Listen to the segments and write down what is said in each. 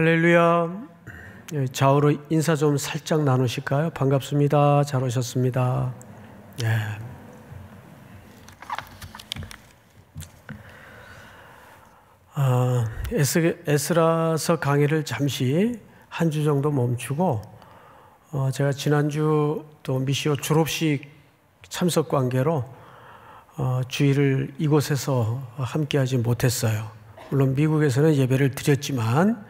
할렐루야. 예, 좌우로 인사 좀 살짝 나누실까요? 반갑습니다. 잘 오셨습니다. 예. 아, 에스라서 강의를 잠시 한 주 정도 멈추고 어, 제가 지난주 또 미시오 졸업식 참석 관계로 어, 주일을 이곳에서 함께하지 못했어요. 물론 미국에서는 예배를 드렸지만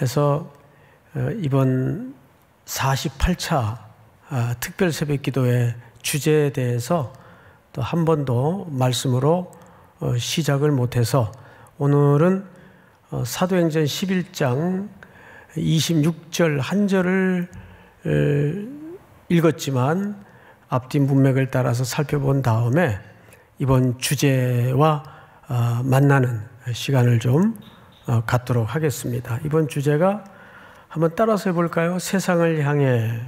해서 어, 이번 48차 아, 특별 새벽 기도의 주제에 대해서 또 한 번도 말씀으로 어, 시작을 못해서 오늘은 어, 사도행전 11장 26절 한 절을 읽었지만 앞뒤 문맥을 따라서 살펴본 다음에 이번 주제와 아, 만나는 시간을 좀 어, 갖도록 하겠습니다. 이번 주제가 한번 따라서 해볼까요? 세상을 향해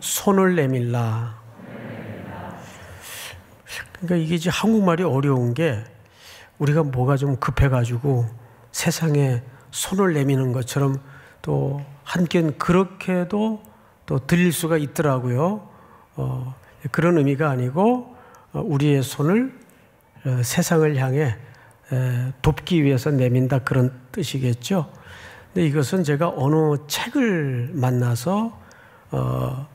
손을 내밀라. 그러니까 이게 이제 한국말이 어려운 게 우리가 뭐가 좀 급해가지고 세상에 손을 내미는 것처럼 또 한켠 그렇게도 또 들릴 수가 있더라고요. 어, 그런 의미가 아니고 어, 우리의 손을 어, 세상을 향해 돕기 위해서 내민다 그런 뜻이겠죠. 근데 이것은 제가 어느 책을 만나서 어,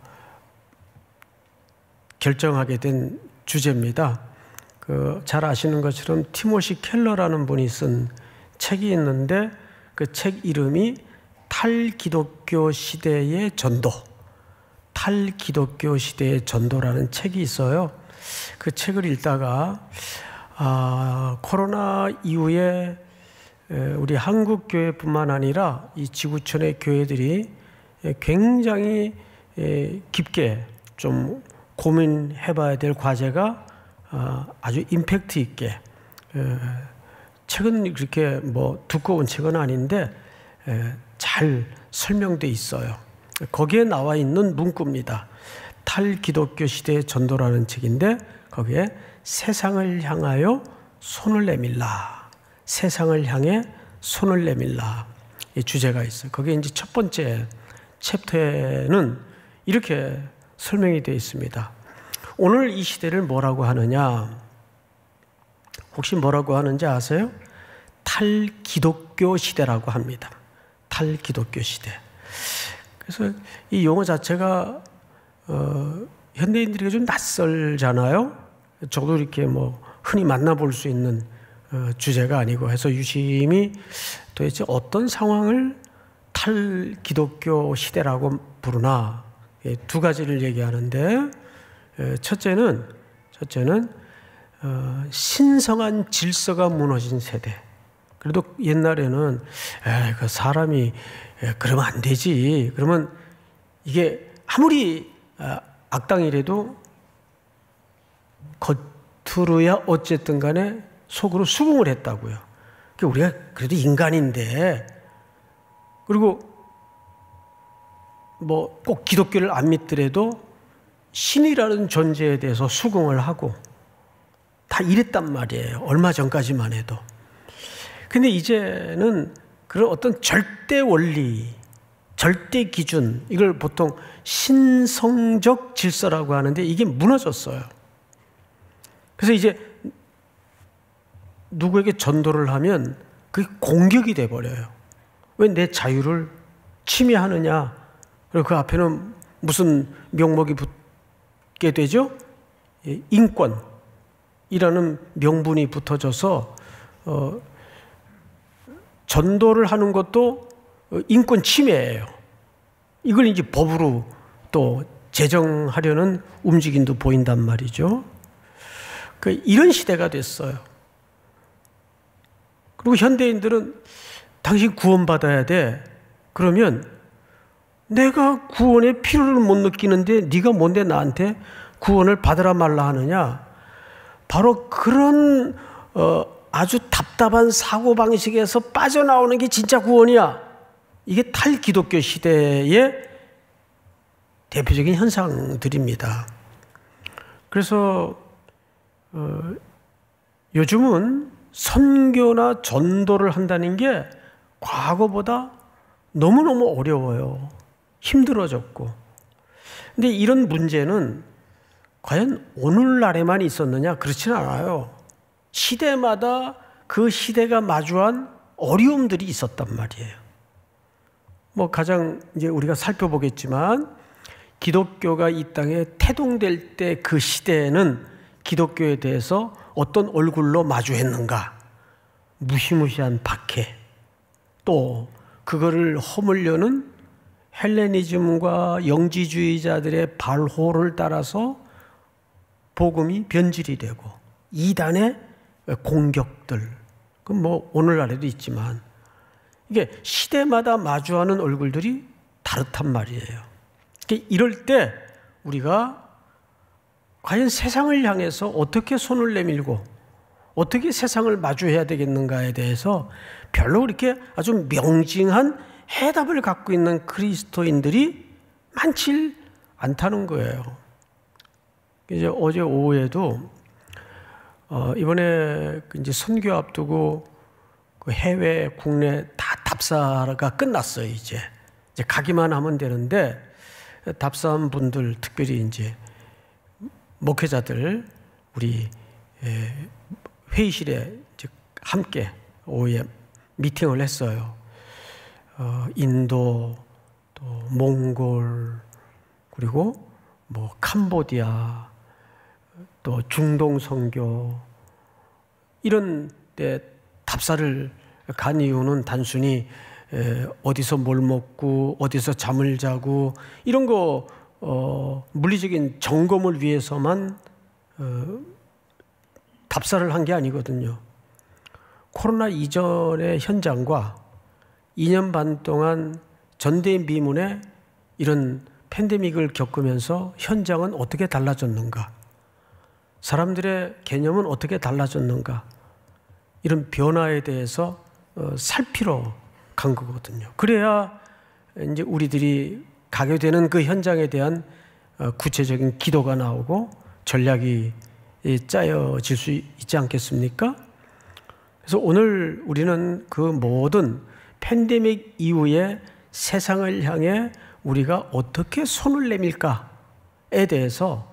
결정하게 된 주제입니다. 그 잘 아시는 것처럼 티모시 켈러라는 분이 쓴 책이 있는데 그 책 이름이 탈기독교 시대의 전도. 탈기독교 시대의 전도라는 책이 있어요. 그 책을 읽다가 아, 코로나 이후에 우리 한국 교회뿐만 아니라 이 지구촌의 교회들이 굉장히 깊게 좀 고민해봐야 될 과제가 아, 아주 임팩트 있게 책은 그렇게 뭐 두꺼운 책은 아닌데 잘 설명돼 있어요. 거기에 나와 있는 문구입니다. 탈기독교 시대의 전도라는 책인데 거기에 세상을 향하여 손을 내밀라. 세상을 향해 손을 내밀라. 이 주제가 있어요. 그게 이제 첫 번째 챕터에는 이렇게 설명이 되어 있습니다. 오늘 이 시대를 뭐라고 하느냐? 혹시 뭐라고 하는지 아세요? 탈기독교 시대라고 합니다. 탈기독교 시대. 그래서 이 용어 자체가 어, 현대인들에게 좀 낯설잖아요. 저도 이렇게 뭐 흔히 만나볼 수 있는 어, 주제가 아니고 해서 유심히 도대체 어떤 상황을 탈 기독교 시대라고 부르나 예, 두 가지를 얘기하는데 예, 첫째는 첫째는 어, 신성한 질서가 무너진 세대. 그래도 옛날에는 그 사람이 예, 그러면 안 되지. 그러면 이게 아무리 아, 악당이라도 겉으로야 어쨌든 간에 속으로 수긍을 했다고요. 우리가 그래도 인간인데 그리고 뭐 꼭 기독교를 안 믿더라도 신이라는 존재에 대해서 수긍을 하고 다 이랬단 말이에요. 얼마 전까지만 해도. 근데 이제는 그런 어떤 절대 원리, 절대 기준, 이걸 보통 신성적 질서라고 하는데 이게 무너졌어요. 그래서 이제 누구에게 전도를 하면 그게 공격이 돼 버려요. 왜 내 자유를 침해하느냐? 그리고 그 앞에는 무슨 명목이 붙게 되죠? 예, 인권이라는 명분이 붙어져서 어, 전도를 하는 것도 어, 인권 침해예요. 이걸 이제 법으로 또 제정하려는 움직임도 보인단 말이죠. 그 이런 시대가 됐어요. 그리고 현대인들은 당신 구원받아야 돼. 그러면 내가 구원의 필요를 못 느끼는데 네가 뭔데 나한테 구원을 받으라 말라 하느냐? 바로 그런 어, 아주 답답한 사고 방식에서 빠져나오는 게 진짜 구원이야. 이게 탈기독교 시대의 대표적인 현상들입니다. 그래서 어, 요즘은 선교나 전도를 한다는 게 과거보다 너무너무 어려워요. 힘들어졌고. 근데 이런 문제는 과연 오늘날에만 있었느냐? 그렇진 않아요. 시대마다 그 시대가 마주한 어려움들이 있었단 말이에요. 뭐 가장 이제 우리가 살펴보겠지만 기독교가 이 땅에 태동될 때 그 시대에는 기독교에 대해서 어떤 얼굴로 마주했는가? 무시무시한 박해. 또 그거를 허물려는 헬레니즘과 영지주의자들의 발호를 따라서 복음이 변질이 되고 이단의 공격들. 그 뭐 오늘날에도 있지만 이게 시대마다 마주하는 얼굴들이 다르단 말이에요. 이럴 때 우리가 과연 세상을 향해서 어떻게 손을 내밀고 어떻게 세상을 마주해야 되겠는가에 대해서 별로 그렇게 아주 명징한 해답을 갖고 있는 그리스도인들이 많지 않다는 거예요. 이제 어제 오후에도 어 이번에 그 이제 선교 앞두고 그 해외 국내 다 답사가 끝났어요 이제 이제 가기만 하면 되는데 답사한 분들 특별히 이제 목회자들 우리 예, 회의실에 함께 오후에 미팅을 했어요. 어, 인도, 또 몽골, 그리고 뭐 캄보디아, 또 중동 선교 이런 데 답사를 간 이유는 단순히 에, 예, 어디서 뭘 먹고 어디서 잠을 자고 이런 거 어, 물리적인 점검을 위해서만 어, 답사를 한 게 아니거든요. 코로나 이전의 현장과 2년 반 동안 전대미문의 이런 팬데믹을 겪으면서 현장은 어떻게 달라졌는가? 사람들의 개념은 어떻게 달라졌는가? 이런 변화에 대해서 어, 살피러 간 거거든요. 그래야 이제 우리들이 가게 되는 그 현장에 대한 어, 구체적인 기도가 나오고 전략이 짜여질 수 있지 않겠습니까? 그래서 오늘 우리는 그 모든 팬데믹 이후에 세상을 향해 우리가 어떻게 손을 내밀까에 대해서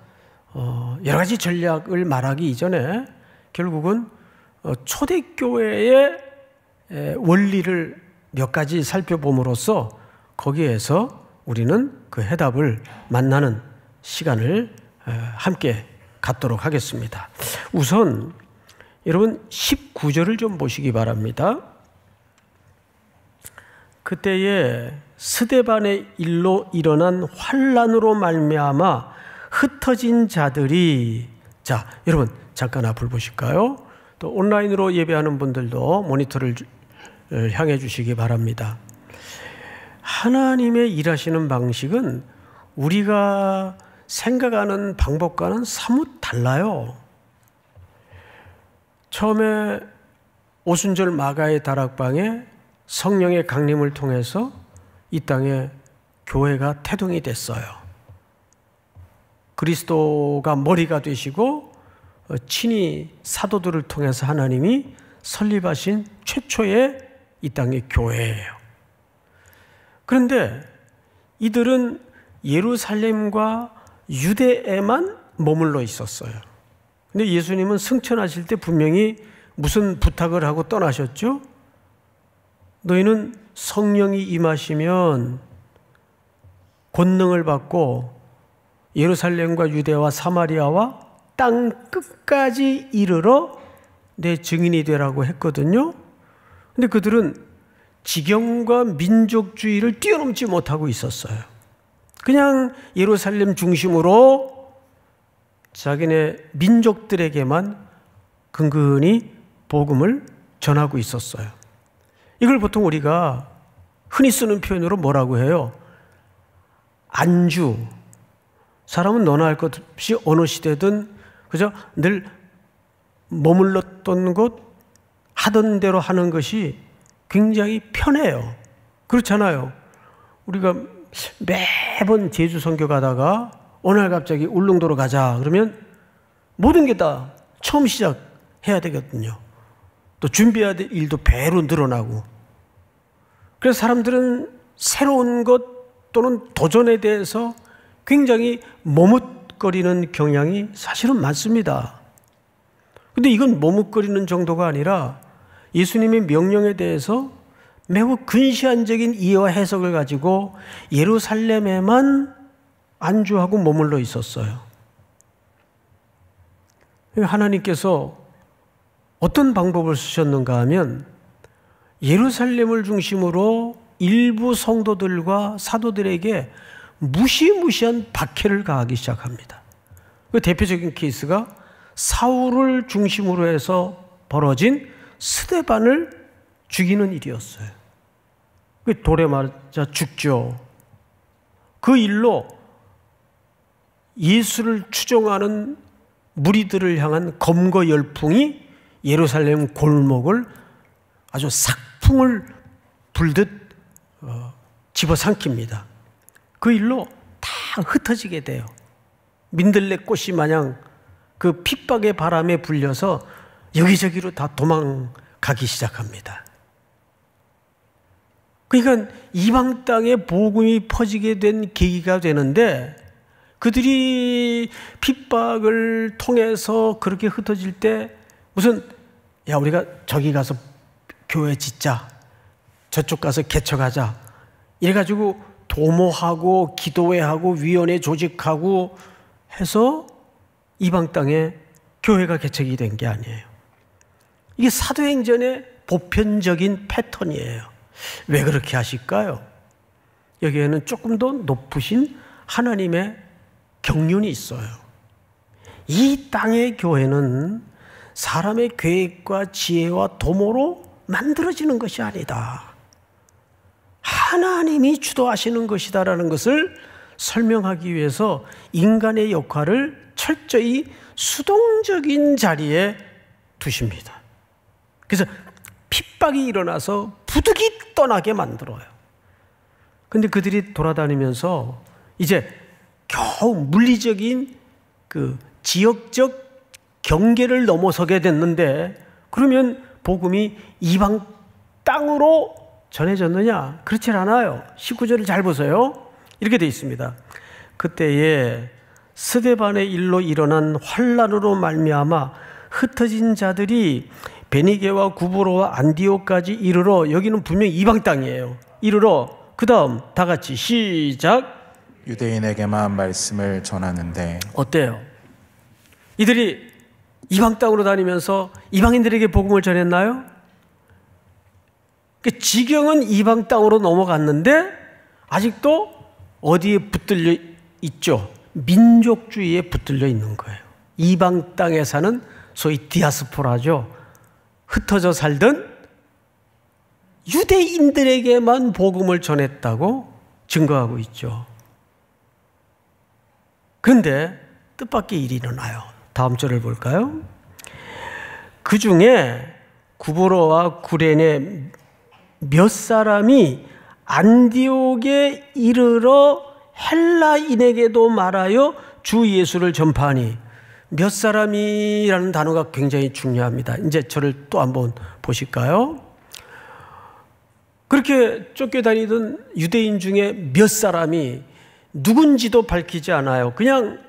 어, 여러 가지 전략을 말하기 이전에 결국은 어, 초대교회의 원리를 몇 가지 살펴봄으로써 거기에서 우리는 그 해답을 만나는 시간을 함께 갖도록 하겠습니다. 우선 여러분 19절을 좀 보시기 바랍니다. 그때에 스데반의 일로 일어난 환란으로 말미암아 흩어진 자들이 자 여러분 잠깐 앞을 보실까요? 또 온라인으로 예배하는 분들도 모니터를 향해 주시기 바랍니다. 하나님의 일하시는 방식은 우리가 생각하는 방법과는 사뭇 달라요. 처음에 오순절 마가의 다락방에 성령의 강림을 통해서 이 땅에 교회가 태동이 됐어요. 그리스도가 머리가 되시고 친히 사도들을 통해서 하나님이 설립하신 최초의 이 땅의 교회예요. 그런데 이들은 예루살렘과 유대에만 머물러 있었어요. 근데 예수님은 승천하실 때 분명히 무슨 부탁을 하고 떠나셨죠? 너희는 성령이 임하시면 권능을 받고 예루살렘과 유대와 사마리아와 땅 끝까지 이르러 내 증인이 되라고 했거든요. 근데 그들은 지경과 민족주의를 뛰어넘지 못하고 있었어요. 그냥 예루살렘 중심으로 자기네 민족들에게만 근근히 복음을 전하고 있었어요. 이걸 보통 우리가 흔히 쓰는 표현으로 뭐라고 해요? 안주. 사람은 너나 할 것 없이 어느 시대든 그저 늘 머물렀던 곳 하던 대로 하는 것이 굉장히 편해요. 그렇잖아요. 우리가 매번 제주 선교 가다가 어느 날 갑자기 울릉도로 가자 그러면 모든 게 다 처음 시작해야 되거든요. 또 준비해야 될 일도 배로 늘어나고. 그래서 사람들은 새로운 것 또는 도전에 대해서 굉장히 머뭇거리는 경향이 사실은 많습니다. 근데 이건 머뭇거리는 정도가 아니라 예수님의 명령에 대해서 매우 근시안적인 이해와 해석을 가지고 예루살렘에만 안주하고 머물러 있었어요. 하나님께서 어떤 방법을 쓰셨는가 하면 예루살렘을 중심으로 일부 성도들과 사도들에게 무시무시한 박해를 가하기 시작합니다. 그 대표적인 케이스가 사울을 중심으로 해서 벌어진 스데반을 죽이는 일이었어요. 그 돌에 맞아 죽죠. 그 일로 예수를 추종하는 무리들을 향한 검거 열풍이 예루살렘 골목을 아주 삭풍을 불듯 어, 집어삼킵니다. 그 일로 다 흩어지게 돼요. 민들레 꽃이 마냥 그 핍박의 바람에 불려서 여기저기로 다 도망가기 시작합니다. 그러니까 이방 땅에 복음이 퍼지게 된 계기가 되는데 그들이 핍박을 통해서 그렇게 흩어질 때 무슨 야 우리가 저기 가서 교회 짓자 저쪽 가서 개척하자 이래가지고 도모하고 기도회하고 위원회 조직하고 해서 이방 땅에 교회가 개척이 된 게 아니에요. 이게 사도행전의 보편적인 패턴이에요. 왜 그렇게 하실까요? 여기에는 조금 더 높으신 하나님의 경륜이 있어요. 이 땅의 교회는 사람의 계획과 지혜와 도모로 만들어지는 것이 아니다. 하나님이 주도하시는 것이다라는 것을 설명하기 위해서 인간의 역할을 철저히 수동적인 자리에 두십니다. 그래서 핍박이 일어나서 부득이 떠나게 만들어요. 근데 그들이 돌아다니면서 이제 겨우 물리적인 그 지역적 경계를 넘어서게 됐는데 그러면 복음이 이방 땅으로 전해졌느냐? 그렇지 않아요. 19절을 잘 보세요. 이렇게 돼 있습니다. 그때에 스데반의 일로 일어난 환란으로 말미암아 흩어진 자들이 베니게와 구브로와 안디오까지 이르러 여기는 분명 이방 땅이에요. 이르러 그다음 다 같이 시작 유대인에게만 말씀을 전하는데 어때요? 이들이 이방 땅으로 다니면서 이방인들에게 복음을 전했나요? 그 지경은 이방 땅으로 넘어갔는데 아직도 어디에 붙들려 있죠? 민족주의에 붙들려 있는 거예요. 이방 땅에 사는 소위 디아스포라죠. 흩어져 살던 유대인들에게만 복음을 전했다고 증거하고 있죠. 그런데 뜻밖의 일이 일어나요. 다음 절을 볼까요? 그 중에 구보로와 구레네 몇 사람이 안디옥에 이르러 헬라인에게도 말하여 주 예수를 전파하니 몇 사람이라는 단어가 굉장히 중요합니다. 이제 저를 또 한번 보실까요? 그렇게 쫓겨다니던 유대인 중에 몇 사람이 누군지도 밝히지 않아요. 그냥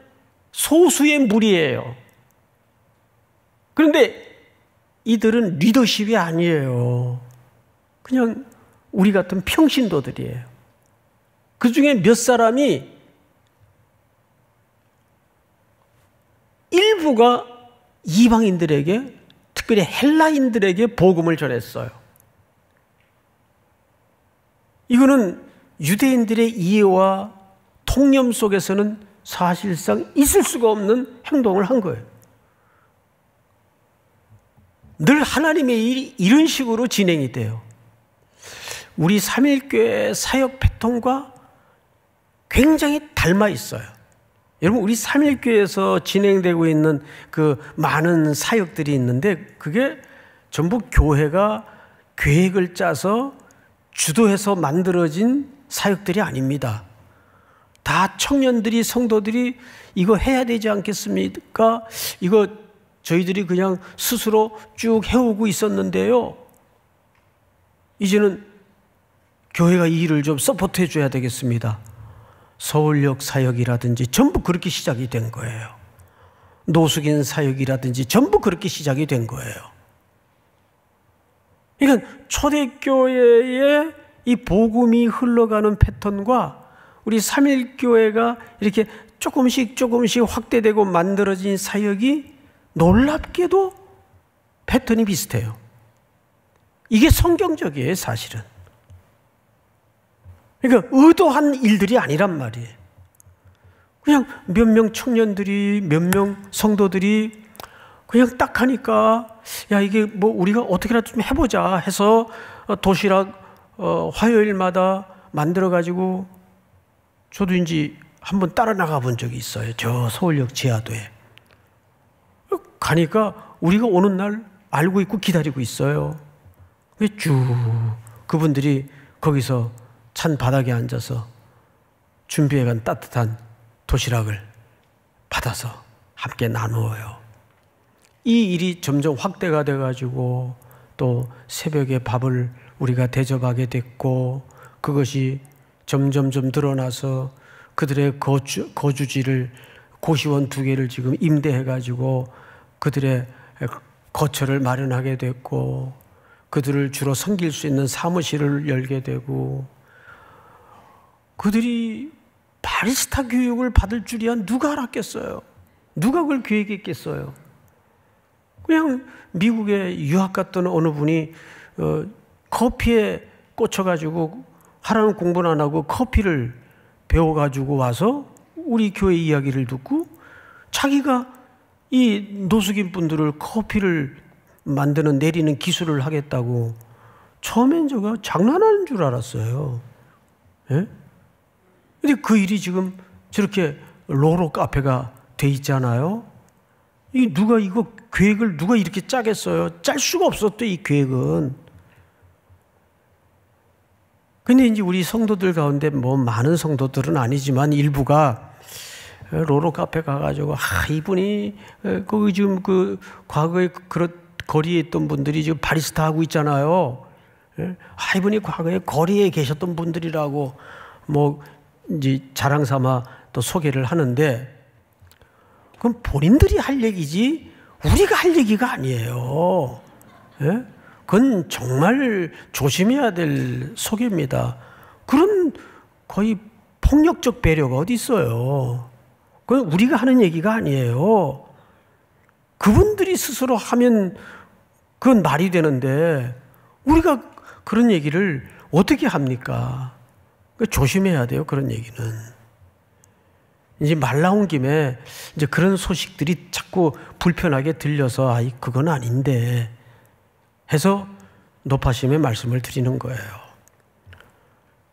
소수의 무리예요. 그런데 이들은 리더십이 아니에요. 그냥 우리 같은 평신도들이에요. 그 중에 몇 사람이 일부가 이방인들에게 특별히 헬라인들에게 복음을 전했어요. 이거는 유대인들의 이해와 통념 속에서는 사실상 있을 수가 없는 행동을 한 거예요. 늘 하나님의 일이 이런 식으로 진행이 돼요. 우리 삼일교회 사역 패턴과 굉장히 닮아 있어요. 여러분 우리 삼일교에서 회 진행되고 있는 그 많은 사역들이 있는데 그게 전부 교회가 계획을 짜서 주도해서 만들어진 사역들이 아닙니다. 다 청년들이 성도들이 이거 해야 되지 않겠습니까? 이거 저희들이 그냥 스스로 쭉 해오고 있었는데요. 이제는 교회가 이 일을 좀 서포트해 줘야 되겠습니다. 서울역 사역이라든지 전부 그렇게 시작이 된 거예요. 노숙인 사역이라든지 전부 그렇게 시작이 된 거예요. 이건 그러니까 초대교회의 이 복음이 흘러가는 패턴과 우리 삼일교회가 이렇게 조금씩 조금씩 확대되고 만들어진 사역이 놀랍게도 패턴이 비슷해요. 이게 성경적이에요, 사실은. 그러니까 의도한 일들이 아니란 말이에요. 그냥 몇 명 청년들이, 몇 명 성도들이 그냥 딱 하니까 야 이게 뭐 우리가 어떻게라도 좀 해보자 해서 어, 도시락 어, 화요일마다 만들어 가지고 저도 이제 한번 따라 나가 본 적이 있어요. 저 서울역 지하도에 가니까 우리가 오는 날 알고 있고 기다리고 있어요. 쭉 그분들이 거기서 찬 바닥에 앉아서 준비해간 따뜻한 도시락을 받아서 함께 나누어요. 이 일이 점점 확대가 돼가지고 또 새벽에 밥을 우리가 대접하게 됐고 그것이 점점점 늘어나서 그들의 거주, 거주지를 고시원 두 개를 지금 임대해가지고 그들의 거처를 마련하게 됐고 그들을 주로 섬길 수 있는 사무실을 열게 되고 그들이 바리스타 교육을 받을 줄이야 누가 알았겠어요? 누가 그걸 계획했겠어요? 그냥 미국에 유학 갔던 어느 분이 어, 커피에 꽂혀가지고 하라는 공부는 안 하고 커피를 배워가지고 와서 우리 교회 이야기를 듣고 자기가 이 노숙인 분들을 커피를 만드는 내리는 기술을 하겠다고 처음엔 제가 장난하는 줄 알았어요. 예? 근데 그 일이 지금 저렇게 로로 카페가 돼 있잖아요. 이 누가 이거 계획을 누가 이렇게 짜겠어요? 짤 수가 없었대 이 계획은. 근데 이제 우리 성도들 가운데 뭐 많은 성도들은 아니지만 일부가 로로 카페 가가지고 아 이분이 그 지금 그 과거에 그런 거리에 있던 분들이 지금 바리스타 하고 있잖아요. 아 이분이 과거에 거리에 계셨던 분들이라고 뭐 이제 자랑 삼아 또 소개를 하는데 그건 본인들이 할 얘기지 우리가 할 얘기가 아니에요. 예? 그건 정말 조심해야 될 소개입니다. 그런 거의 폭력적 배려가 어디 있어요. 그건 우리가 하는 얘기가 아니에요. 그분들이 스스로 하면 그건 말이 되는데 우리가 그런 얘기를 어떻게 합니까? 그 조심해야 돼요. 그런 얘기는. 이제 말 나온 김에 이제 그런 소식들이 자꾸 불편하게 들려서 아이 그건 아닌데 해서 높아심의 말씀을 드리는 거예요.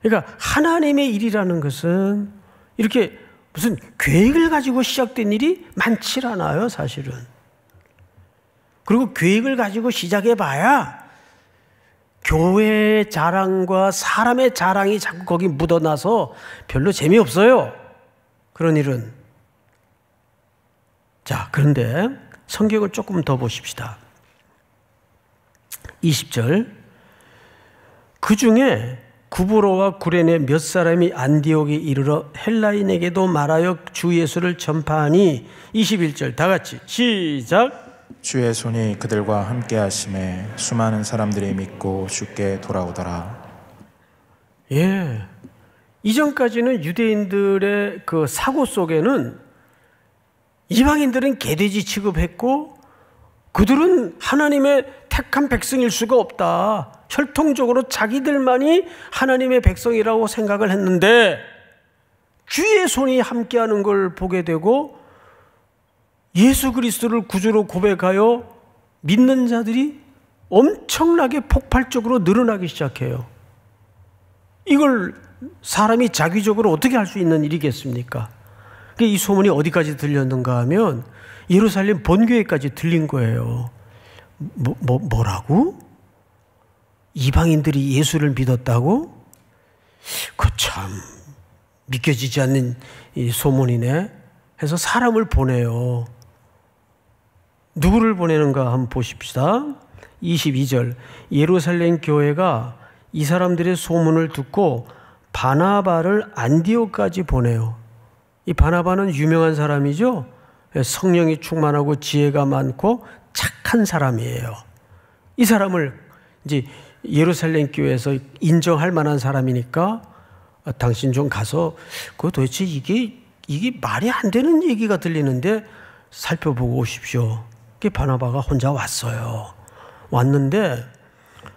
그러니까 하나님의 일이라는 것은 이렇게 무슨 계획을 가지고 시작된 일이 많지 않아요, 사실은. 그리고 계획을 가지고 시작해 봐야 교회 의 자랑과 사람의 자랑이 자꾸 거기 묻어나서 별로 재미없어요. 그런 일은. 자, 그런데 성격을 조금 더 보십시다. 20절. 그 중에 구브로와 구레네 몇 사람이 안디옥에 이르러 헬라인에게도 말하여 주 예수를 전파하니 21절 다 같이 시작. 주의 손이 그들과 함께 하심에 수많은 사람들이 믿고 주게 돌아오더라. 예. 이전까지는 유대인들의 그 사고 속에는 이방인들은 개돼지 취급했고 그들은 하나님의 택한 백성일 수가 없다. 혈통적으로 자기들만이 하나님의 백성이라고 생각을 했는데 주의 손이 함께하는 걸 보게 되고 예수 그리스도를 구주로 고백하여 믿는 자들이 엄청나게 폭발적으로 늘어나기 시작해요. 이걸 사람이 자기적으로 어떻게 할 수 있는 일이겠습니까? 이 소문이 어디까지 들렸는가 하면 예루살렘 본교회까지 들린 거예요. 뭐, 뭐, 뭐라고? 이방인들이 예수를 믿었다고? 그 참 믿겨지지 않는 소문이네. 해서 사람을 보내요. 누구를 보내는가 한번 보십시다. 22절 예루살렘 교회가 이 사람들의 소문을 듣고 바나바를 안디오까지 보내요. 이 바나바는 유명한 사람이죠. 예, 성령이 충만하고 지혜가 많고 착한 사람이에요. 이 사람을 이제 예루살렘 교회에서 인정할 만한 사람이니까 당신 좀 가서 그 도대체 이게 이게 말이 안 되는 얘기가 들리는데 살펴보고 오십시오. 바나바가 혼자 왔어요. 왔는데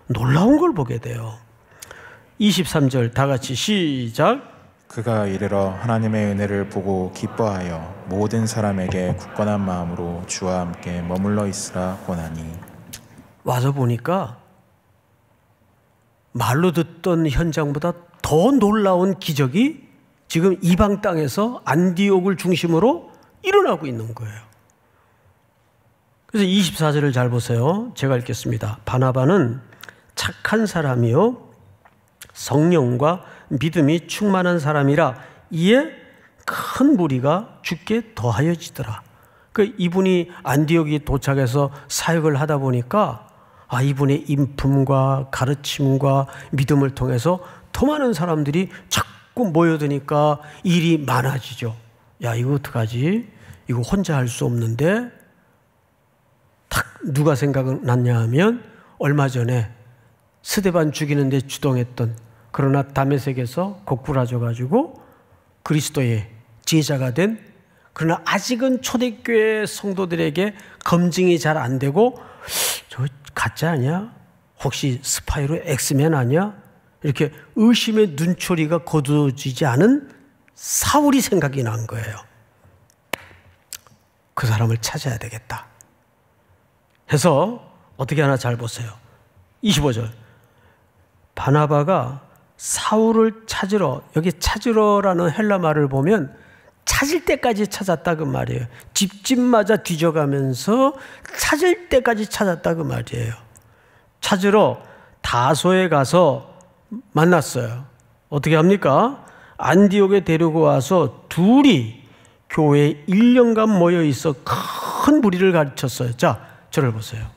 놀라운 걸 보게 돼요. 23절 다 같이 시작. 그가 이르러 하나님의 은혜를 보고 기뻐하여 모든 사람에게 굳건한 마음으로 주와 함께 머물러 있으라 권하니 와서 보니까 말로 듣던 현장보다 더 놀라운 기적이 지금 이방 땅에서 안디옥을 중심으로 일어나고 있는 거예요. 그래서 24절을 잘 보세요. 제가 읽겠습니다. 바나바는 착한 사람이요. 성령과 믿음이 충만한 사람이라 이에 큰 무리가 죽게 더하여지더라. 그 이분이 안디옥이 도착해서 사역을 하다 보니까 아 이분의 인품과 가르침과 믿음을 통해서 더 많은 사람들이 자꾸 모여드니까 일이 많아지죠. 야 이거 어떡하지? 이거 혼자 할 수 없는데 탁 누가 생각났냐 하면 얼마 전에 스데반 죽이는 데 주동했던 그러나 담에색에서 고꾸라져 가지고 그리스도의 제자가 된 그러나 아직은 초대교회 성도들에게 검증이 잘 안 되고 저 가짜 아니야? 혹시 스파이로 엑스맨 아니야? 이렇게 의심의 눈초리가 거두어지지 않은 사울이 생각이 난 거예요. 그 사람을 찾아야 되겠다. 해서 어떻게 하나 잘 보세요. 25절. 바나바가 사울을 찾으러 여기 찾으러라는 헬라 말을 보면 찾을 때까지 찾았다 그 말이에요. 집집마다 뒤져가면서 찾을 때까지 찾았다 그 말이에요. 찾으러 다소에 가서 만났어요. 어떻게 합니까? 안디옥에 데리고 와서 둘이 교회에 1년간 모여 있어 큰 무리를 가르쳤어요. 자, 저를 보세요.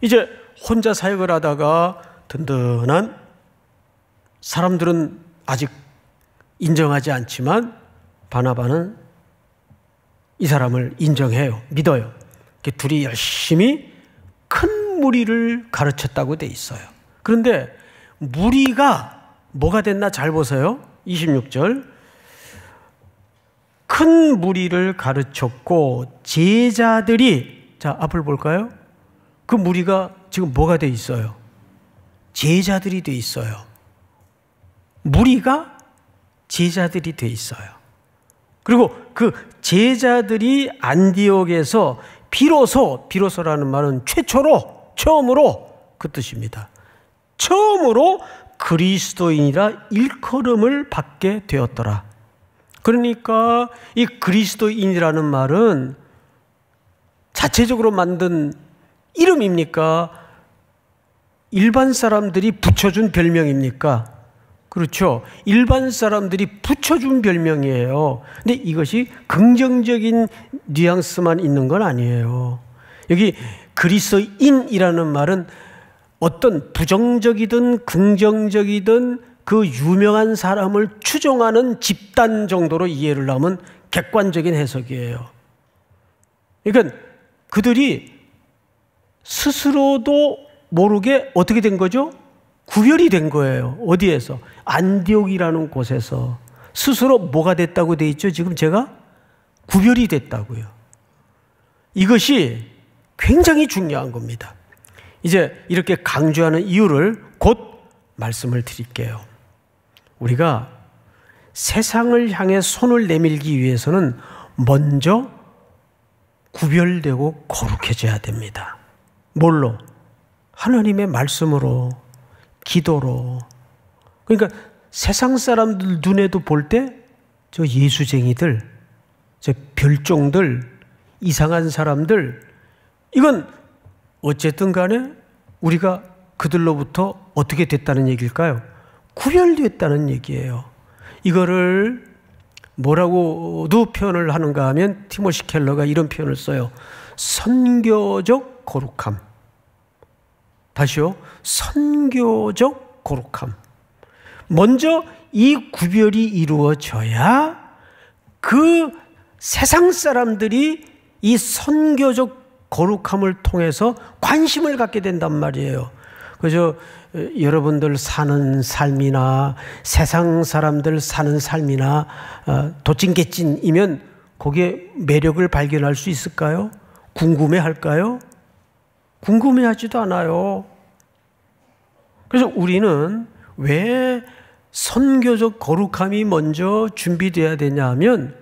이제 혼자 사역을 하다가 든든한 사람들은 아직 인정하지 않지만 바나바는 이 사람을 인정해요. 믿어요. 둘이 열심히 큰 무리를 가르쳤다고 돼 있어요. 그런데 무리가 뭐가 됐나 잘 보세요. 26절. 큰 무리를 가르쳤고 제자들이 자, 앞을 볼까요? 그 무리가 지금 뭐가 돼 있어요? 제자들이 돼 있어요. 무리가 제자들이 돼 있어요. 그리고 그 제자들이 안디옥에서 비로소, 비로소라는 말은 최초로, 처음으로 그 뜻입니다. 처음으로 그리스도인이라 일컬음을 받게 되었더라. 그러니까 이 그리스도인이라는 말은 자체적으로 만든 이름입니까? 일반 사람들이 붙여준 별명입니까? 그렇죠. 일반 사람들이 붙여준 별명이에요. 근데 이것이 긍정적인 뉘앙스만 있는 건 아니에요. 여기 그리스인이라는 말은 어떤 부정적이든 긍정적이든 그 유명한 사람을 추종하는 집단 정도로 이해를 하면 객관적인 해석이에요. 그러니까 그들이 스스로도 모르게 어떻게 된 거죠? 구별이 된 거예요. 어디에서? 안디옥이라는 곳에서 스스로 뭐가 됐다고 돼 있죠? 지금 제가 구별이 됐다고요. 이것이 굉장히 중요한 겁니다. 이제 이렇게 강조하는 이유를 곧 말씀을 드릴게요. 우리가 세상을 향해 손을 내밀기 위해서는 먼저 구별되고 거룩해져야 됩니다. 뭘로? 하나님의 말씀으로, 기도로. 그러니까 세상 사람들 눈에도 볼 때 저 예수쟁이들, 저 별종들, 이상한 사람들, 이건 어쨌든 간에 우리가 그들로부터 어떻게 됐다는 얘기일까요? 구별됐다는 얘기예요. 이거를 뭐라고도 표현을 하는가 하면 티모시 켈러가 이런 표현을 써요. 선교적 거룩함. 다시요. 선교적 거룩함. 먼저 이 구별이 이루어져야 그 세상 사람들이 이 선교적 거룩함을 통해서 관심을 갖게 된단 말이에요. 그래서 여러분들 사는 삶이나 세상 사람들 사는 삶이나 어, 도찐개찐이면 거기에 매력을 발견할 수 있을까요? 궁금해 할까요? 궁금해 하지도 않아요. 그래서 우리는 왜 선교적 거룩함이 먼저 준비되어야 되냐 하면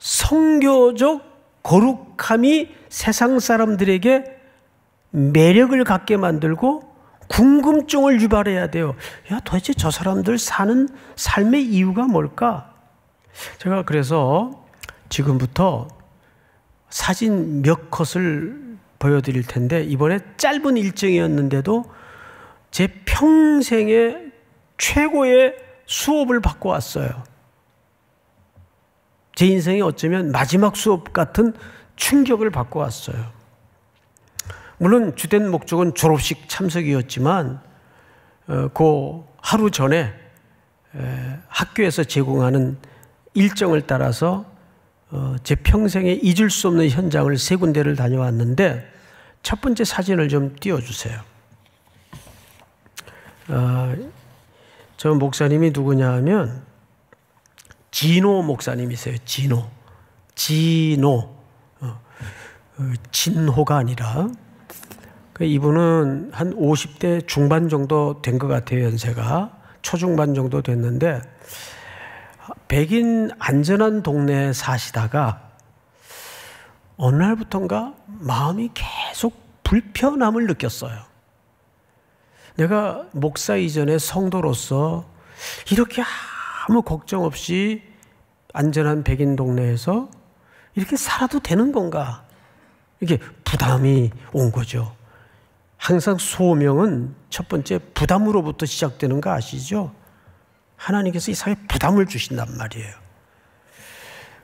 선교적 거룩함이 세상 사람들에게 매력을 갖게 만들고 궁금증을 유발해야 돼요. 야, 도대체 저 사람들 사는 삶의 이유가 뭘까? 제가 그래서 지금부터 사진 몇 컷을 보여드릴 텐데, 이번에 짧은 일정이었는데도 제 평생의 최고의 수업을 받고 왔어요. 제 인생이 어쩌면 마지막 수업 같은 충격을 받고 왔어요. 물론 주된 목적은 졸업식 참석이었지만 어, 그 하루 전에 학교에서 제공하는 일정을 따라서 어, 제 평생에 잊을 수 없는 현장을 세 군데를 다녀왔는데 첫 번째 사진을 좀 띄워주세요. 어, 저 목사님이 누구냐 하면 진호 목사님이세요. 진호. 진호. 진호가 아니라 그 이분은 한 50대 중반 정도 된 것 같아요, 연세가. 초중반 정도 됐는데, 백인 안전한 동네에 사시다가, 어느 날부턴가 마음이 계속 불편함을 느꼈어요. 내가 목사 이전에 성도로서 이렇게 아무 걱정 없이 안전한 백인 동네에서 이렇게 살아도 되는 건가? 이게 부담이 온 거죠. 항상 소명은 첫 번째 부담으로부터 시작되는 거 아시죠? 하나님께서 이 사회에 부담을 주신단 말이에요.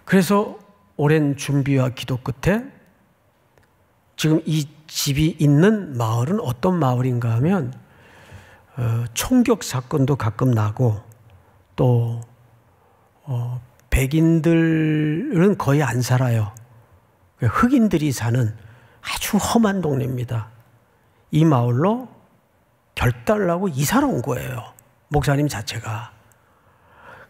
그래서 오랜 준비와 기도 끝에 지금 이 집이 있는 마을은 어떤 마을인가 하면 어, 총격 사건도 가끔 나고 또 어, 백인들은 거의 안 살아요. 그 흑인들이 사는 아주 험한 동네입니다. 이 마을로 결달라고 이사를 온 거예요. 목사님 자체가.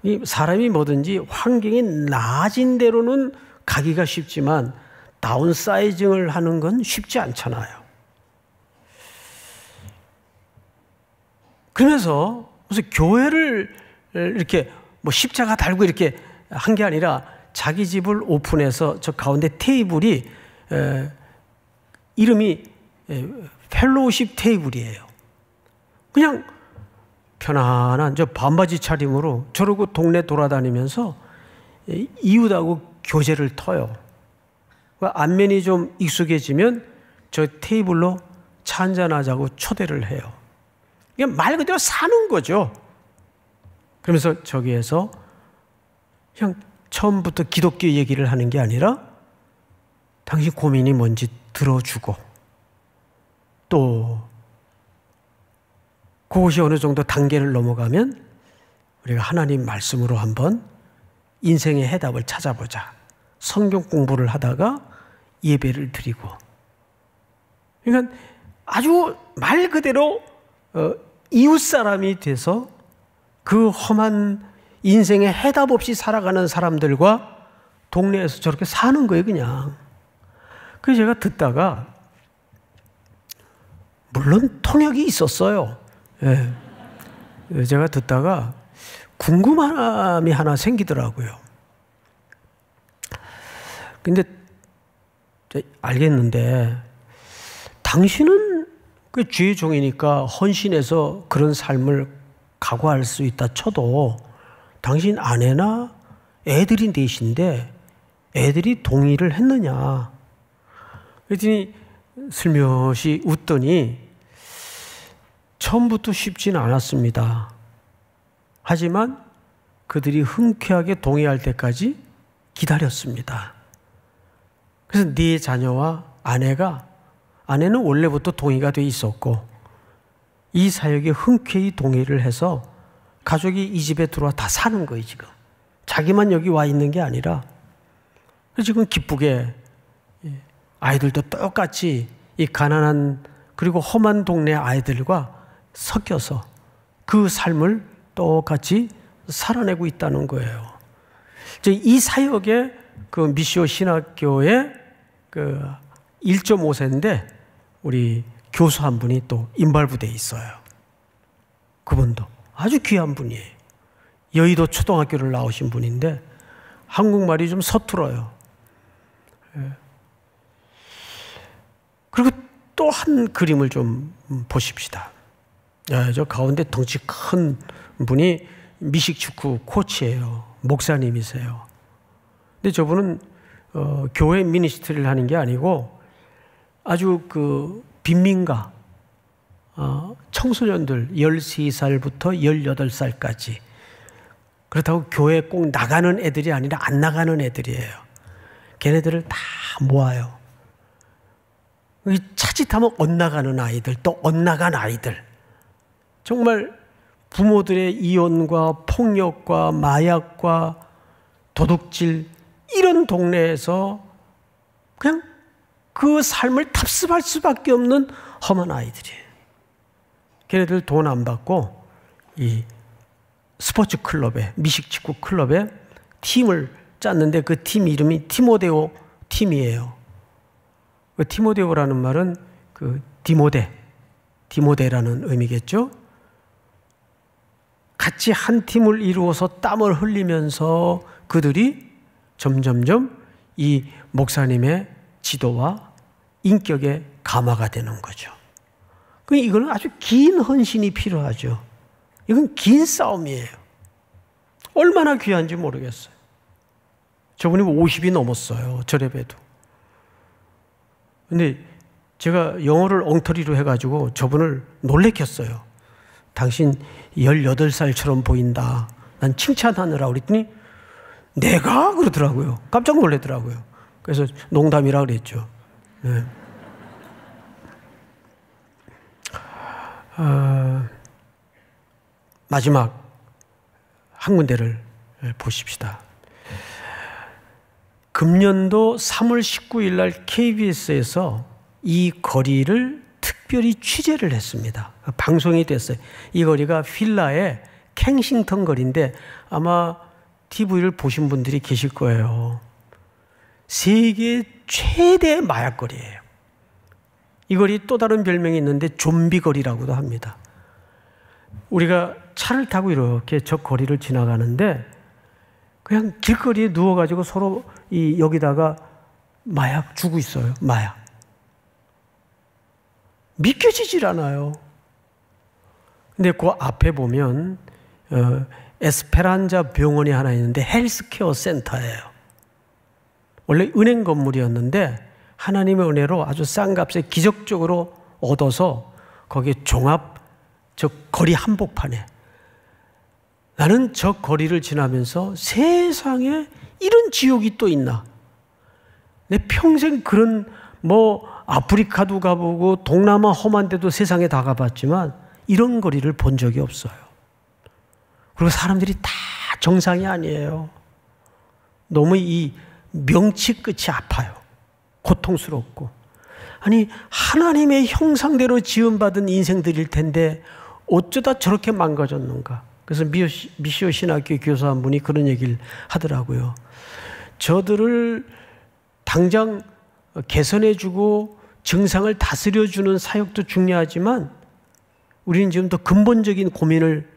이 사람이 뭐든지 환경이 낮은 대로는 가기가 쉽지만 다운사이징을 하는 건 쉽지 않잖아요. 그래서 무슨 교회를 이렇게 뭐 십자가 달고 이렇게 한 게 아니라 자기 집을 오픈해서 저 가운데 테이블이 에, 이름이 에, 펠로우십 테이블이에요. 그냥 편안한 저 반바지 차림으로 저러고 동네 돌아다니면서 이웃하고 교제를 터요. 그 안면이 좀 익숙해지면 저 테이블로 차 한잔하자고 초대를 해요. 이게 말 그대로 사는 거죠. 그러면서 저기에서 그냥 처음부터 기독교 얘기를 하는 게 아니라 당신 고민이 뭔지 들어주고 또 그것이 어느 정도 단계를 넘어가면 우리가 하나님 말씀으로 한번 인생의 해답을 찾아보자. 성경 공부를 하다가 예배를 드리고. 그러니까 아주 말 그대로 어, 이웃 사람이 돼서 그 험한 인생의 해답 없이 살아가는 사람들과 동네에서 저렇게 사는 거예요, 그냥. 그래서 제가 듣다가 물론 통역이 있었어요. 예. 예. 제가 듣다가 궁금함이 하나 생기더라고요. 근데 알겠는데 당신은 그 주의 종이니까 헌신해서 그런 삶을 각오할 수 있다 쳐도 당신 아내나 애들이 넷신데 애들이 동의를 했느냐 그랬더니 슬며시 웃더니 처음부터 쉽지는 않았습니다. 하지만 그들이 흔쾌하게 동의할 때까지 기다렸습니다. 그래서 네 자녀와 아내가 아내는 원래부터 동의가 돼 있었고 이 사역에 흔쾌히 동의를 해서 가족이 이 집에 들어와 다 사는 거예요 지금 자기만 여기 와 있는 게 아니라 지금 기쁘게 예, 아이들도 똑같이 이 가난한 그리고 험한 동네 아이들과 섞여서 그 삶을 똑같이 살아내고 있다는 거예요. 이 사역의 그 미시오 신학교의 그 1.5세인데 우리 교수 한 분이 또 임발부대에 있어요. 그분도 아주 귀한 분이에요. 여의도 초등학교를 나오신 분인데 한국말이 좀 서툴어요. 예. 그리고 또 한 그림을 좀 보십시다. 예, 저 가운데 덩치 큰 분이 미식축구 코치예요. 목사님이세요. 근데 저분은 어, 교회 미니스트리를 하는 게 아니고 아주 그 빈민가 어, 청소년들 13살부터 18살까지 그렇다고 교회 꼭 나가는 애들이 아니라 안 나가는 애들이에요. 걔네들을 다 모아요. 차짓하면 엇나가는 아이들, 또 엇나간 아이들. 정말 부모들의 이혼과 폭력과 마약과 도둑질 이런 동네에서 그냥 그 삶을 탑습할 수밖에 없는 험한 아이들이에요. 걔네들 돈 안 받고 이 스포츠 클럽에 미식축구 클럽에 팀을 짰는데 그 팀 이름이 티모데오 팀이에요. 그 티모데오라는 말은 그 디모데 디모데라는 의미겠죠. 같이 한 팀을 이루어서 땀을 흘리면서 그들이 점점점 이 목사님의 지도와 인격의 감화가 되는 거죠. 그러니까 이거 아주 긴 헌신이 필요하죠. 이건 긴 싸움이에요. 얼마나 귀한지 모르겠어요. 저분이 50이 넘었어요. 저래봬도. 근데 제가 영어를 엉터리로 해가지고 저분을 놀래켰어요. 당신 18살처럼 보인다. 난 칭찬하느라 그랬더니 내가 그러더라고요. 깜짝 놀랐더라고요. 그래서 농담이라 그랬죠. 네. 어, 마지막 한 군데를 예, 보십시다. 금년도 3월 19일 날 KBS에서 이 거리를 특별히 취재를 했습니다. 방송이 됐어요. 이 거리가 필라의 캥싱턴 거리인데 아마 TV를 보신 분들이 계실 거예요. 세계 최대 마약거리예요. 이 거리 또 다른 별명이 있는데 좀비 거리라고도 합니다. 우리가 차를 타고 이렇게 저 거리를 지나가는데 그냥 길거리에 누워가지고 서로 이 여기다가 마약 주고 있어요. 마약. 믿겨지질 않아요. 근데 그 앞에 보면 어, 에스페란자 병원이 하나 있는데 헬스케어 센터예요. 원래 은행 건물이었는데 하나님의 은혜로 아주 싼 값에 기적적으로 얻어서 거기 종합 저 거리 한복판에 나는 저 거리를 지나면서 세상에 이런 지옥이 또 있나 내 평생 그런 뭐 아프리카도 가보고 동남아 험한 데도 세상에 다 가봤지만 이런 거리를 본 적이 없어요. 그리고 사람들이 다 정상이 아니에요. 너무 이 명치 끝이 아파요. 고통스럽고. 아니, 하나님의 형상대로 지음받은 인생들일 텐데 어쩌다 저렇게 망가졌는가. 그래서 미시오 신학교 교사 한 분이 그런 얘기를 하더라고요. 저들을 당장 개선해주고 증상을 다스려주는 사역도 중요하지만 우리는 지금 더 근본적인 고민을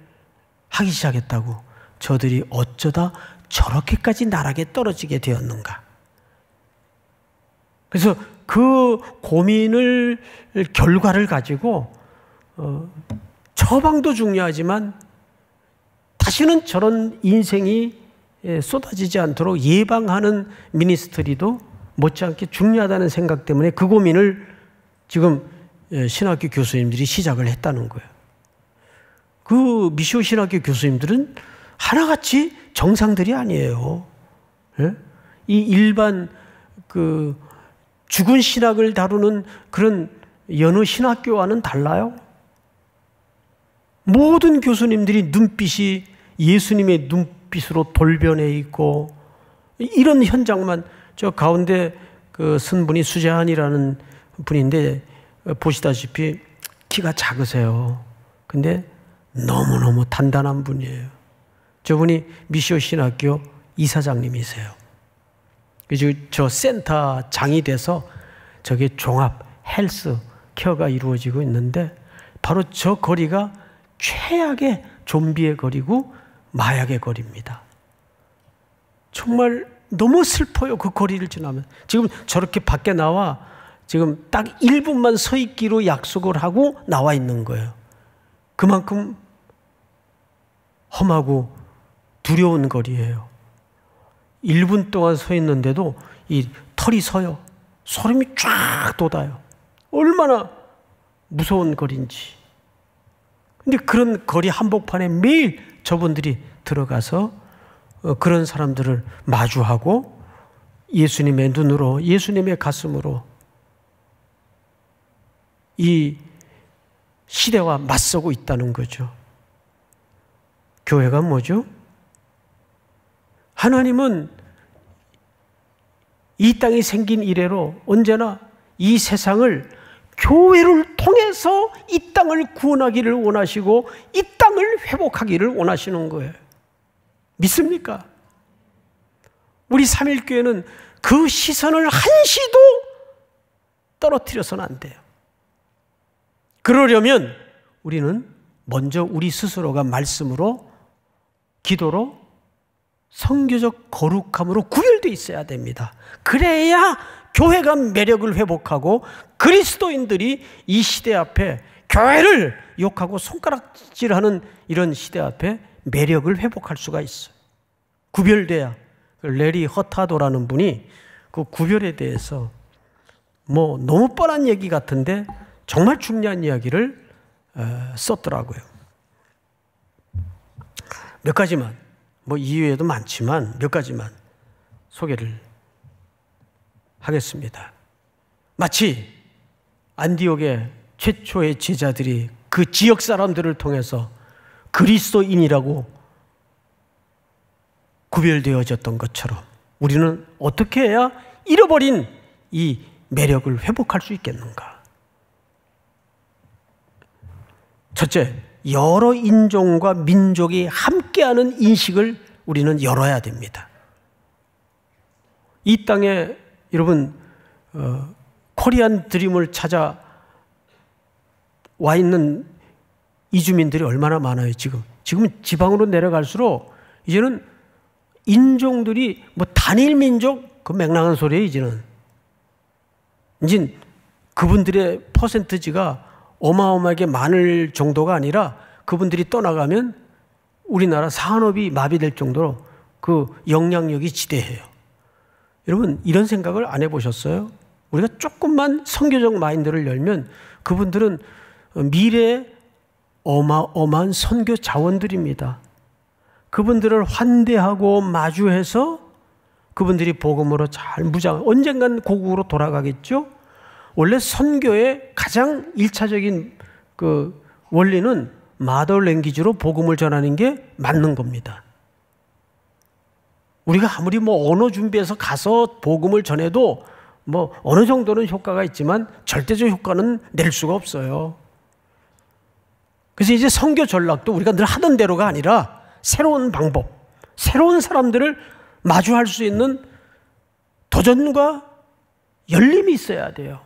하기 시작했다고 저들이 어쩌다 저렇게까지 나락에 떨어지게 되었는가. 그래서 그 고민을 결과를 가지고 어, 처방도 중요하지만 다시는 저런 인생이 예, 쏟아지지 않도록 예방하는 미니스트리도 못지않게 중요하다는 생각 때문에 그 고민을 지금 예, 신학교 교수님들이 시작을 했다는 거예요. 그 미시오 신학교 교수님들은 하나같이 정상들이 아니에요. 예? 이 일반 그 죽은 신학을 다루는 그런 여느 신학교와는 달라요. 모든 교수님들이 눈빛이 예수님의 눈빛으로 돌변해 있고 이런 현장만 저 가운데 그 선분이 수재한이라는 분인데 어, 보시다시피 키가 작으세요. 근데 너무너무 단단한 분이에요. 저분이 미시오 신학교 이사장님이세요. 그저 센터 장이 돼서 저게 종합 헬스 케어가 이루어지고 있는데 바로 저 거리가 최악의 좀비의 거리고 마약의 거리입니다. 정말 너무 슬퍼요. 그 거리를 지나면. 지금 저렇게 밖에 나와 지금 딱 1분만 서 있기로 약속을 하고 나와 있는 거예요. 그만큼 험하고 두려운 거리예요. 1분 동안 서 있는데도 이 털이 서요. 소름이 쫙 돋아요. 얼마나 무서운 거리인지. 근데 그런 거리 한복판에 매일 저분들이 들어가서 어, 그런 사람들을 마주하고 예수님의 눈으로, 예수님의 가슴으로 이 시대와 맞서고 있다는 거죠. 교회가 뭐죠? 하나님은 이 땅이 생긴 이래로 언제나 이 세상을 교회를 통해서 이 땅을 구원하기를 원하시고 이 땅을 회복하기를 원하시는 거예요. 믿습니까? 우리 삼일교회는 그 시선을 한시도 떨어뜨려서는 안 돼요. 그러려면 우리는 먼저 우리 스스로가 말씀으로 기도로 성교적 거룩함으로 구별되어 있어야 됩니다. 그래야 교회가 매력을 회복하고 그리스도인들이 이 시대 앞에 교회를 욕하고 손가락질하는 이런 시대 앞에 매력을 회복할 수가 있어요. 구별돼야. 레리 그 허타도라는 분이 그 구별에 대해서 뭐 너무 뻔한 얘기 같은데 정말 중요한 이야기를 어, 썼더라고요. 몇 가지만, 뭐 이외에도 많지만 몇 가지만 소개를 하겠습니다. 마치 안디옥의 최초의 제자들이 그 지역 사람들을 통해서 그리스도인이라고 구별되어졌던 것처럼 우리는 어떻게 해야 잃어버린 이 매력을 회복할 수 있겠는가? 첫째, 여러 인종과 민족이 함께하는 인식을 우리는 열어야 됩니다. 이 땅에 여러분 어, 코리안 드림을 찾아 와 있는 이주민들이 얼마나 많아요, 지금. 지금 지방으로 내려갈수록 이제는 인종들이 뭐 단일 민족 그맥락한 소리예요, 이제는. 이제 그분들의 퍼센트지가 어마어마하게 많을 정도가 아니라 그분들이 떠나가면 우리나라 산업이 마비될 정도로 그 영향력이 지대해요. 여러분 이런 생각을 안 해보셨어요? 우리가 조금만 성교적 마인드를 열면 그분들은 미래 어마어마한 선교 자원들입니다. 그분들을 환대하고 마주해서 그분들이 복음으로 잘 무장, 언젠간 고국으로 돌아가겠죠? 원래 선교의 가장 일차적인그 원리는 마더 랭귀지로 복음을 전하는 게 맞는 겁니다. 우리가 아무리 뭐 언어 준비해서 가서 복음을 전해도 뭐 어느 정도는 효과가 있지만 절대적 효과는 낼 수가 없어요. 그래서 이제 성교 전략도 우리가 늘 하던 대로가 아니라 새로운 방법, 새로운 사람들을 마주할 수 있는 도전과 열림이 있어야 돼요.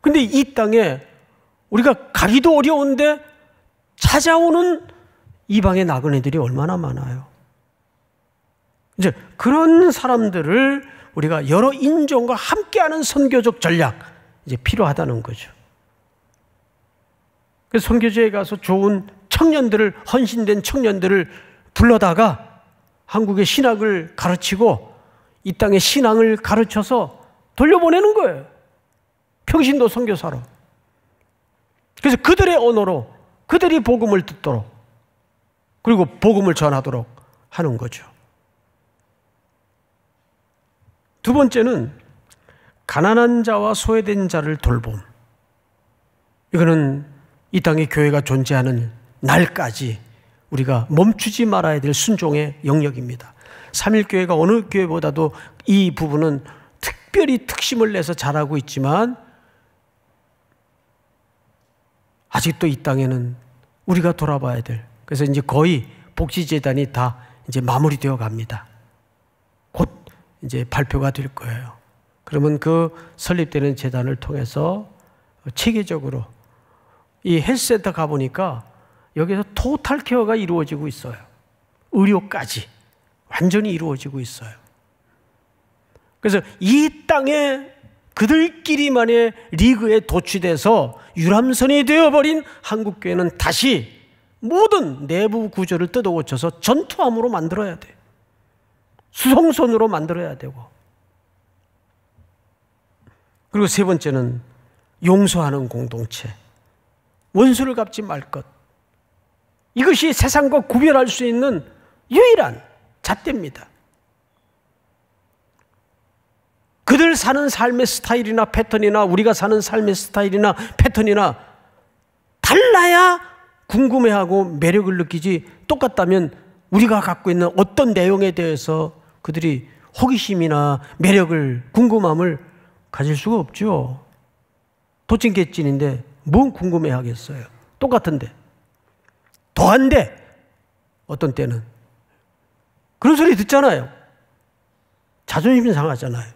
근데 이 땅에 우리가 가기도 어려운데 찾아오는 이방의 나그네들이 얼마나 많아요. 이제 그런 사람들을 우리가 여러 인종과 함께하는 선교적 전략 이제 필요하다는 거죠. 그래서 선교지에 가서 좋은 청년들을 헌신된 청년들을 불러다가 한국의 신학을 가르치고 이 땅의 신앙을 가르쳐서 돌려보내는 거예요. 평신도 선교사로. 그래서 그들의 언어로 그들이 복음을 듣도록 그리고 복음을 전하도록 하는 거죠. 두 번째는 가난한 자와 소외된 자를 돌봄. 이거는 이 땅에 교회가 존재하는 날까지 우리가 멈추지 말아야 될 순종의 영역입니다. 3일 교회가 어느 교회보다도 이 부분은 특별히 특심을 내서 잘하고 있지만 아직도 이 땅에는 우리가 돌아봐야 될 그래서 이제 거의 복지재단이 다 이제 마무리되어 갑니다. 곧 이제 발표가 될 거예요. 그러면 그 설립되는 재단을 통해서 체계적으로 이 헬스센터 가보니까 여기서 토탈 케어가 이루어지고 있어요. 의료까지 완전히 이루어지고 있어요. 그래서 이 땅에 그들끼리만의 리그에 도취돼서 유람선이 되어버린 한국교회는 다시 모든 내부 구조를 뜯어고쳐서 전투함으로 만들어야 돼. 수송선으로 만들어야 되고. 그리고 세 번째는 용서하는 공동체. 원수를 갚지 말 것. 이것이 세상과 구별할 수 있는 유일한 잣대입니다. 그들 사는 삶의 스타일이나 패턴이나 우리가 사는 삶의 스타일이나 패턴이나 달라야 궁금해하고 매력을 느끼지 똑같다면 우리가 갖고 있는 어떤 내용에 대해서 그들이 호기심이나 매력을 궁금함을 가질 수가 없죠. 도찐개찐인데 뭔 궁금해 하겠어요? 똑같은데. 더한데. 어떤 때는. 그런 소리 듣잖아요. 자존심 상하잖아요.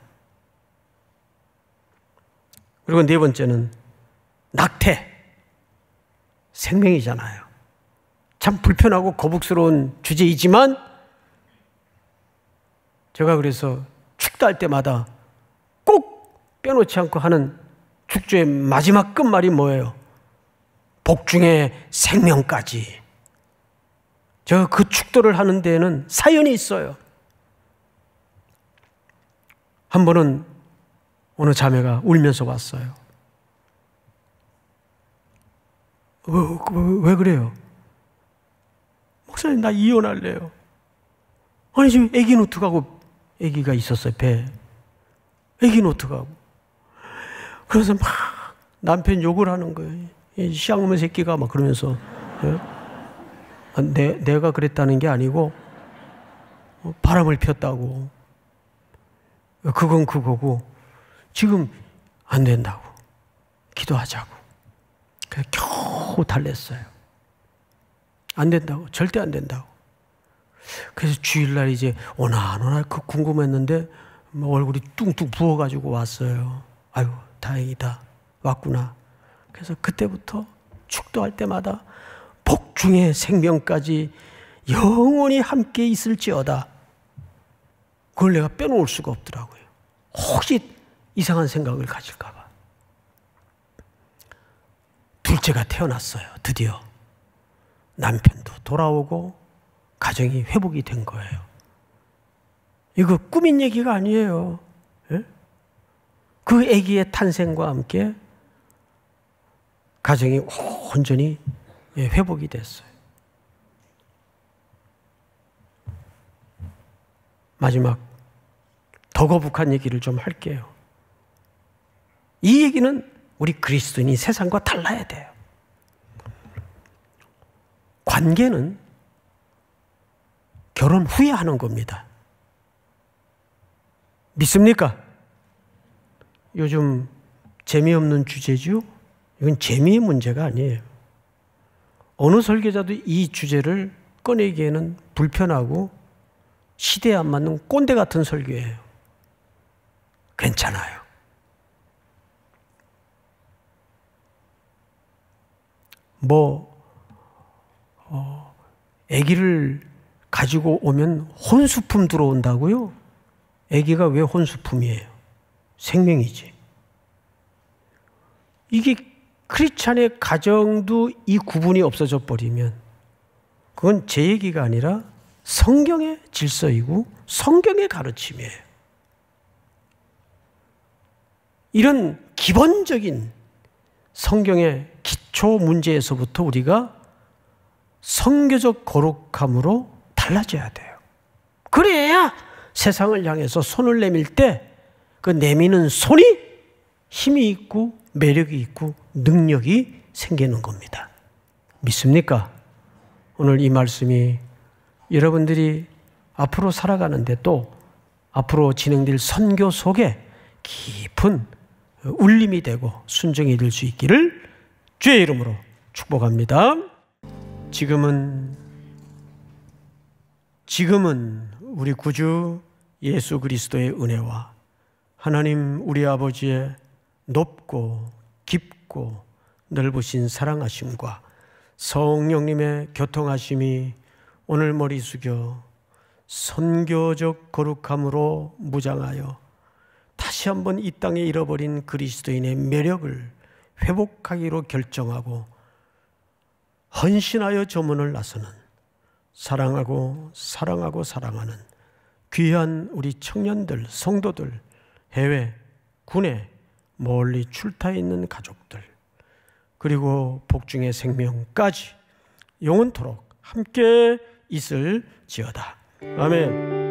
그리고 네 번째는 낙태. 생명이잖아요. 참 불편하고 거북스러운 주제이지만 제가 그래서 축도할 때마다 꼭 빼놓지 않고 하는 축주의 마지막 끝말이 뭐예요? 복중의 생명까지. 저 그 축도를 하는 데에는 사연이 있어요. 한 번은 어느 자매가 울면서 왔어요. 왜, 왜, 왜 그래요? 목사님, 나 이혼할래요. 아니, 지금 애기는 어떡고 애기가 있었어요, 배. 애기는 어떡고 그래서 막 남편 욕을 하는 거예요. 시앙놈 새끼가 막 그러면서 예? 아, 내, 내가 그랬다는 게 아니고 어, 바람을 폈다고 그건 그거고 지금 안 된다고 기도하자고 그래서 겨우 달랬어요 안 된다고 절대 안 된다고 그래서 주일날 이제 오나 오나 그 궁금했는데 뭐 얼굴이 뚱뚱 부어가지고 왔어요 아유 다행이다. 왔구나. 그래서 그때부터 축도할 때마다 복중의 생명까지 영원히 함께 있을지어다. 그걸 내가 빼놓을 수가 없더라고요. 혹시 이상한 생각을 가질까봐. 둘째가 태어났어요. 드디어. 남편도 돌아오고 가정이 회복이 된 거예요. 이거 꾸민 얘기가 아니에요. 그 아기의 탄생과 함께 가정이 온전히 예, 회복이 됐어요. 마지막 더거북한 얘기를 좀 할게요. 이 얘기는 우리 그리스도인이 세상과 달라야 돼요. 관계는 결혼 후에 하는 겁니다. 믿습니까? 요즘 재미없는 주제죠? 이건 재미의 문제가 아니에요. 어느 설계자도 이 주제를 꺼내기에는 불편하고 시대에 안 맞는 꼰대 같은 설계예요. 괜찮아요. 뭐, 어, 아기를 가지고 오면 혼수품 들어온다고요? 아기가 왜 혼수품이에요? 생명이지. 이게 크리스찬의 가정도 이 구분이 없어져 버리면 그건 제 얘기가 아니라 성경의 질서이고 성경의 가르침이에요. 이런 기본적인 성경의 기초 문제에서부터 우리가 성교적 거룩함으로 달라져야 돼요. 그래야 세상을 향해서 손을 내밀 때그 내미는 손이 힘이 있고 매력이 있고 능력이 생기는 겁니다. 믿습니까? 오늘 이 말씀이 여러분들이 앞으로 살아가는데 또 앞으로 진행될 선교 속에 깊은 울림이 되고 순종이 될 수 있기를 주의 이름으로 축복합니다. 지금은 지금은 우리 구주 예수 그리스도의 은혜와 하나님 우리 아버지의 높고 깊고 넓으신 사랑하심과 성령님의 교통하심이 오늘 머리 숙여 선교적 거룩함으로 무장하여 다시 한번 이 땅에 잃어버린 그리스도인의 매력을 회복하기로 결정하고 헌신하여 저문을 나서는 사랑하고 사랑하고 사랑하는 귀한 우리 청년들, 성도들, 해외, 군에 멀리 출타해 있는 가족들, 그리고 복중의 생명까지 영원토록 함께 있을 지어다. 아멘.